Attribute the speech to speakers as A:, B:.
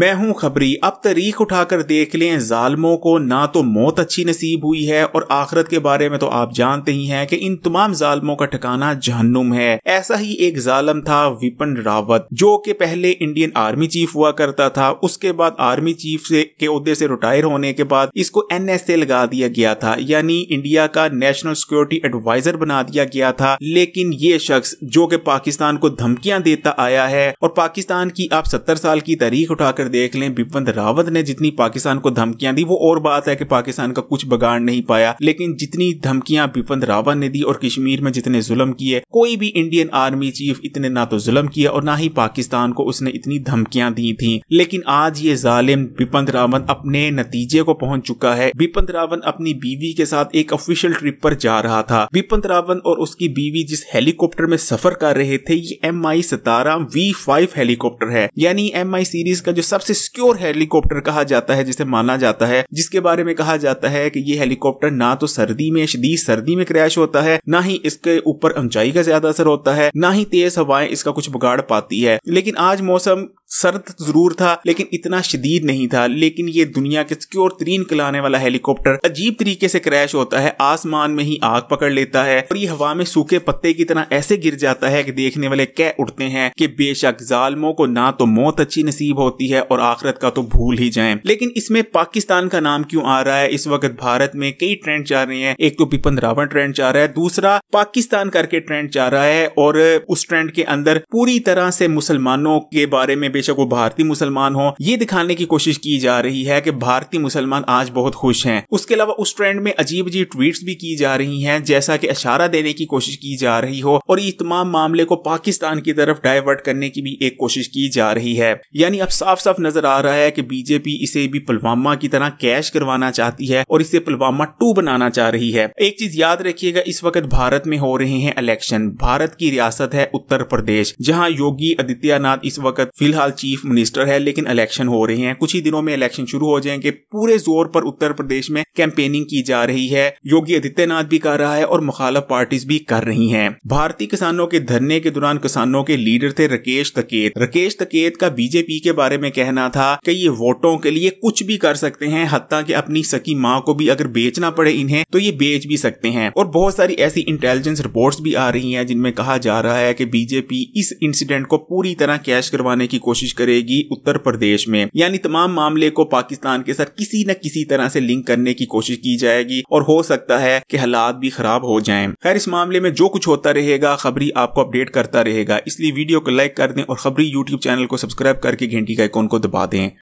A: मैं हूं खबरी अब तारीख उठाकर देख लें जालमों को ना तो मौत अच्छी नसीब हुई है और आखरत के बारे में तो आप जानते ही हैं कि इन तमाम जालमों का ठिकाना जहन्नुम है ऐसा ही एक जालम था विपिन रावत जो कि पहले इंडियन आर्मी चीफ हुआ करता था उसके बाद आर्मी चीफ से के उदे से रिटायर होने के बाद इसको एन लगा दिया गया था यानी इंडिया का नेशनल सिक्योरिटी एडवाइजर बना दिया गया था लेकिन ये शख्स जो कि पाकिस्तान को धमकियां देता आया है और पाकिस्तान की आप सत्तर साल की तारीख उठाकर अगर देख लें बिपवंत रावत ने जितनी पाकिस्तान को धमकियां दी वो और बात है कि पाकिस्तान का कुछ बगाड़ नहीं पाया लेकिन जितनी धमकियां बिपवंत रावत ने दी और कश्मीर में जितने जुलम किए कोई भी इंडियन आर्मी चीफ इतने ना तो जुलम किया और ना ही पाकिस्तान को उसने इतनी धमकियां दी थी लेकिन आज ये जालिम बिपंत रावत अपने नतीजे को पहुंच चुका है बिपंत रावत अपनी बीवी के साथ एक ऑफिशियल ट्रिप पर जा रहा था बिपंत रावत और उसकी बीवी जिस हेलीकॉप्टर में सफर कर रहे थे ये एम आई सतारा वी फाइव हेलीकॉप्टर है यानी एम आई सीरीज का जो सबसे सिक्योर हेलीकॉप्टर कहा जाता है जिसे माना जाता है जिसके बारे में कहा जाता है कि ये हेलीकॉप्टर ना तो सर्दी में शदीद सर्दी में क्रैश होता है ना ही इसके ऊपर ऊंचाई का ज्यादा असर होता है ना ही तेज हवाएं इसका कुछ बिगाड़ पाती है लेकिन आज मौसम सर्द जरूर था लेकिन इतना शदीद नहीं था लेकिन ये दुनिया के सिक्योर तरीन कलाने वाला हेलीकॉप्टर अजीब तरीके से क्रैश होता है आसमान में ही आग पकड़ लेता है और ये हवा में सूखे पत्ते की तरह ऐसे गिर जाता है कि देखने वाले कह उठते हैं कि बेशक जालमो को ना तो मौत अच्छी नसीब होती है और आखिरत का तो भूल ही जाए लेकिन इसमें पाकिस्तान का नाम क्यों आ रहा है इस वक्त भारत में कई ट्रेंड जा रहे हैं एक तो बिपन रावण ट्रेंड जा रहा है दूसरा पाकिस्तान करके ट्रेंड जा रहा है और उस ट्रेंड के अंदर पूरी तरह से मुसलमानों के बारे में बेशक वो भारतीय मुसलमान हो ये दिखाने की कोशिश की जा रही है कि भारतीय मुसलमान आज बहुत खुश हैं उसके अलावा उस ट्रेंड में अजीब अजीब ट्वीट्स भी की जा रही हैं जैसा कि इशारा देने की कोशिश की जा रही हो और ये तमाम मामले को पाकिस्तान की तरफ डाइवर्ट करने की भी एक कोशिश की जा रही है यानी अब साफ साफ नजर आ रहा है की बीजेपी इसे भी पुलवामा की तरह कैश करवाना चाहती है और इसे पुलवामा टू बनाना चाह रही है एक चीज याद रखिएगा इस वक्त भारत में हो रहे हैं इलेक्शन भारत की रियासत है उत्तर प्रदेश जहाँ योगी आदित्यनाथ इस वक्त फिलहाल साल चीफ मिनिस्टर है लेकिन इलेक्शन हो रहे हैं कुछ ही दिनों में इलेक्शन शुरू हो जाएंगे पूरे जोर पर उत्तर प्रदेश में कैंपेनिंग की जा रही है योगी आदित्यनाथ भी कर रहा है और मुखालफ पार्टीज भी कर रही है भारतीय किसानों के धरने के दौरान किसानों के लीडर थे राकेश तकेत राकेश तकेत का बीजेपी के बारे में कहना था कि ये वोटों के लिए कुछ भी कर सकते हैं हत्या के अपनी सकी माँ को भी अगर बेचना पड़े इन्हें तो ये बेच भी सकते हैं और बहुत सारी ऐसी इंटेलिजेंस रिपोर्ट्स भी आ रही हैं जिनमें कहा जा रहा है कि बीजेपी इस इंसिडेंट को पूरी तरह कैश करवाने की कोशिश कोशिश करेगी उत्तर प्रदेश में यानी तमाम मामले को पाकिस्तान के साथ किसी न किसी तरह से लिंक करने की कोशिश की जाएगी और हो सकता है कि हालात भी खराब हो जाएं। खैर इस मामले में जो कुछ होता रहेगा खबरी आपको अपडेट करता रहेगा इसलिए वीडियो को लाइक कर दें और खबरी यूट्यूब चैनल को सब्सक्राइब करके घंटी का आइकॉन को दबा दें